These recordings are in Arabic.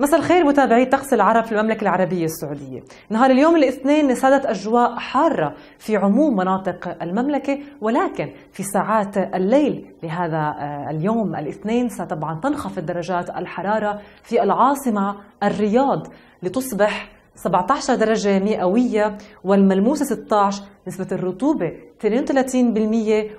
مساء الخير متابعي طقس العرب في المملكة العربية السعودية نهار اليوم الاثنين سادت أجواء حارة في عموم مناطق المملكة ولكن في ساعات الليل لهذا آه، اليوم الاثنين سطبعا تنخفض درجات الحرارة في العاصمة الرياض لتصبح 17 درجة مئوية والملموسة 16 نسبة الرطوبة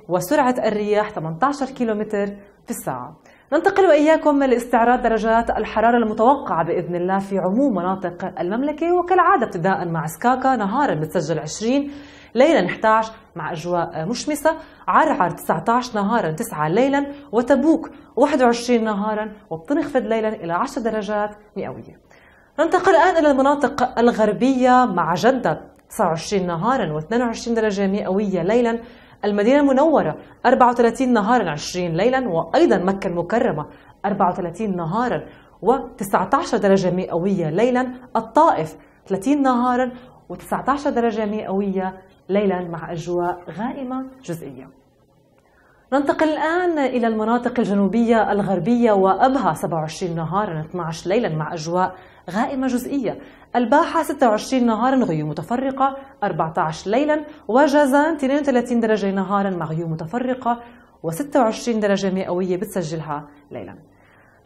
32% وسرعة الرياح 18 كيلومتر في الساعة ننتقل وإياكم لاستعراض درجات الحرارة المتوقعة بإذن الله في عموم مناطق المملكة وكالعادة ابتداء مع سكاكا نهارا بتسجل 20 ليلا 11 مع أجواء مشمسة عرعر 19 نهارا 9 ليلا وتبوك 21 نهارا وبتنخفض ليلا إلى 10 درجات مئوية ننتقل الآن إلى المناطق الغربية مع جدة 29 نهارا و22 درجة مئوية ليلا المدينة المنورة 34 نهارا 20 ليلا وأيضا مكة المكرمة 34 نهارا و19 درجة مئوية ليلا الطائف 30 نهارا و19 درجة مئوية ليلا مع أجواء غائمة جزئية ننتقل الآن إلى المناطق الجنوبية الغربية وأبها 27 نهارا 12 ليلا مع أجواء غائمة جزئية الباحة 26 نهارا غيوم متفرقة 14 ليلا وجازان 32 درجة نهارا مع غيوم متفرقة و26 درجة مئوية بتسجلها ليلا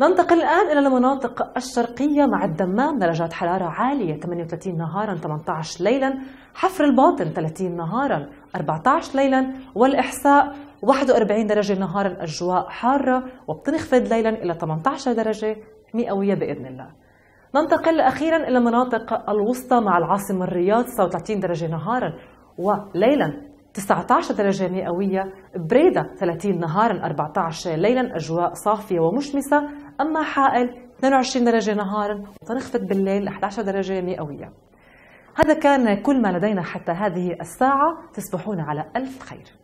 ننتقل الآن إلى المناطق الشرقية مع الدمام درجات حرارة عالية 38 نهارا 18 ليلا حفر الباطن 30 نهارا 14 ليلا والإحساء 41 درجة نهارا أجواء حارة وبتنخفض ليلا إلى 18 درجة مئوية بإذن الله ننتقل أخيرا إلى مناطق الوسطى مع العاصمة الرياض 39 درجة نهارا وليلا 19 درجة مئوية بريدة 30 نهارا 14 ليلا أجواء صافية ومشمسة أما حائل 22 درجة نهارا وتنخفض بالليل 11 درجة مئوية هذا كان كل ما لدينا حتى هذه الساعة تصبحون على ألف خير